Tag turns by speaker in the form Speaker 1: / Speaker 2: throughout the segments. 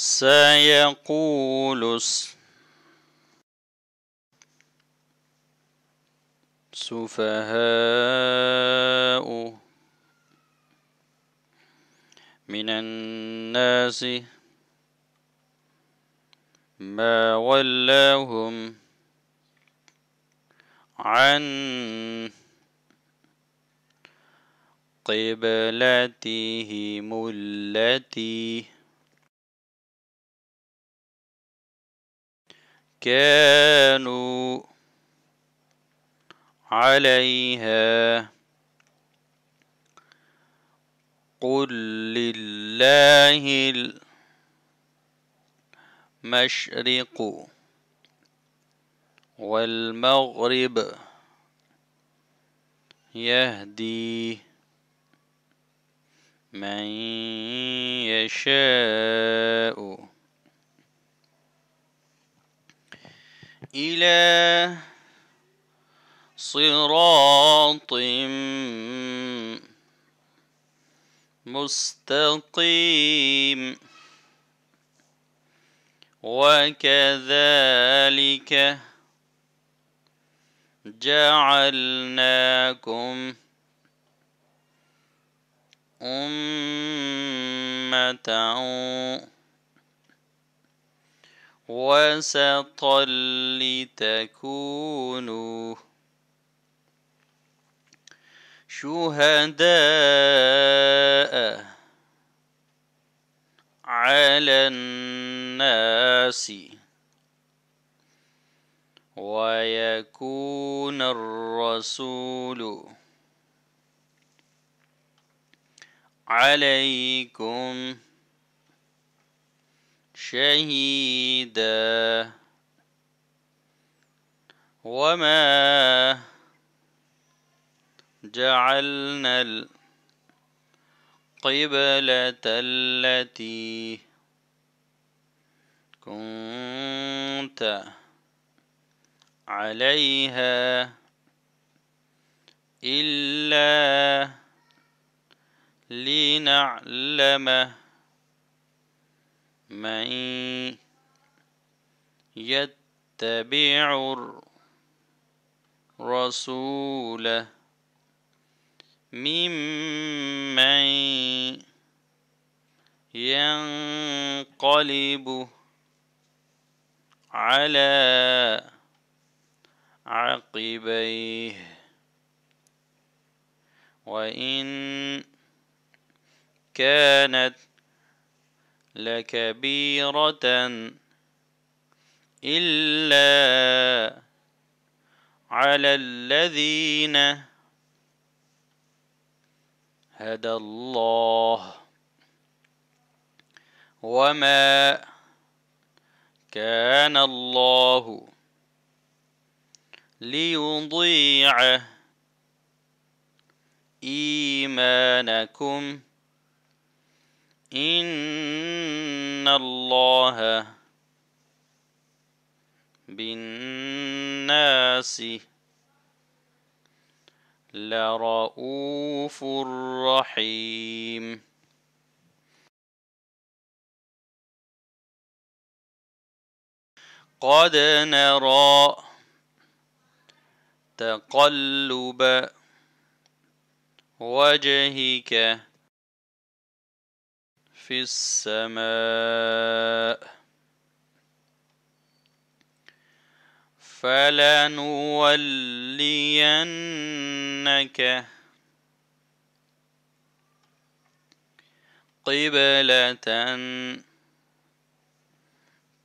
Speaker 1: سيقول السفهاء من الناس ما ولاهم عن قبلتهم التي كانوا عليها قل لله المشرق والمغرب يهدي من يشاء إلى صراط مستقيم وكذلك جعلناكم أمة وسطا لتكونوا شهداء على الناس ويكون الرسول عليكم شهيدا وما جعلنا القبلة التي كنت عليها إلا لنعلمه من يتبع الرسول ممن ينقلب على عقبيه وإن كانت لكبيرة إلا على الذين هدى الله وما كان الله ليضيع إيمانكم إن الله بالناس لرؤوف رحيم قد نرى تقلب وجهك في السماء فلنولينك قبلة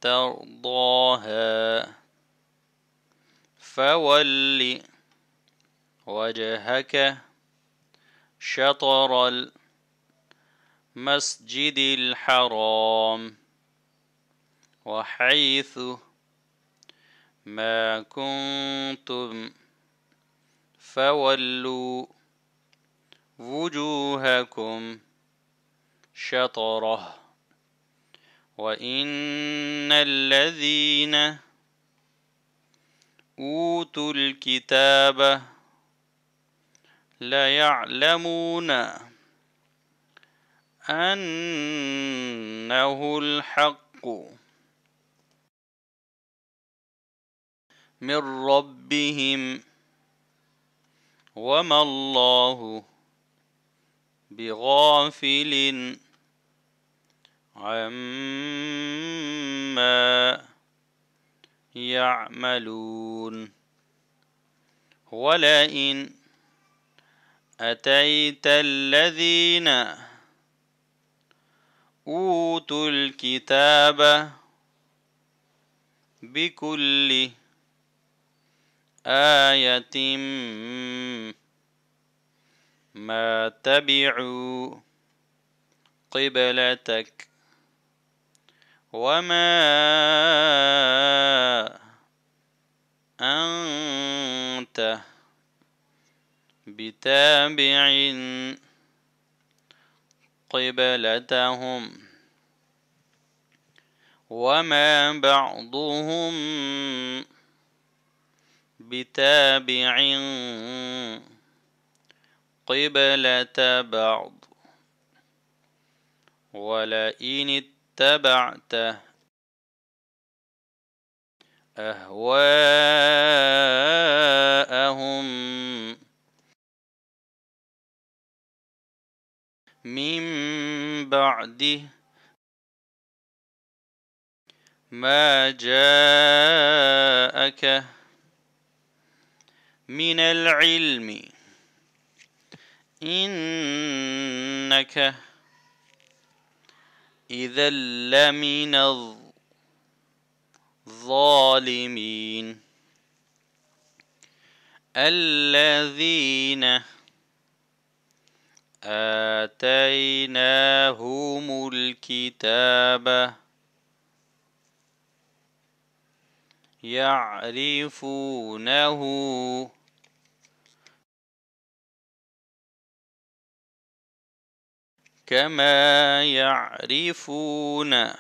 Speaker 1: ترضاها فول وجهك شطر الأرض المسجد الحرام وحيث ما كنتم فولوا وجوهكم شطره وان الذين اوتوا الكتاب ليعلمون أنه الحق من ربهم وما الله بغافل عما يعملون ولئن أتيت الذين أوتوا الكتاب بكل آية ما تبعوا قبلتك وما أنت بتابع قبلتهم وما بعضهم بتابع قبلة بعض ولئن اتبعت أهواءهم من بعده ما جاءك من العلم إنك إذا لمن الظالمين الذين آتيناهم الكتاب يعرفونه كما يعرفون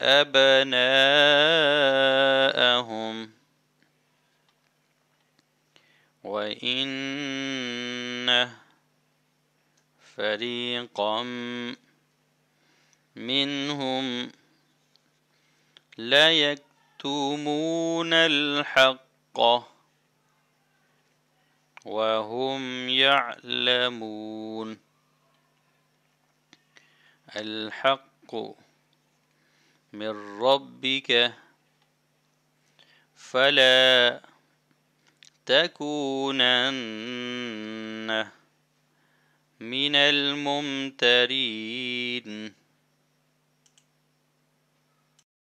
Speaker 1: أبناءهم وإن فريقا منهم لا يكتمون الحق وهم يعلمون الحق من ربك فلا تكونن من الممترين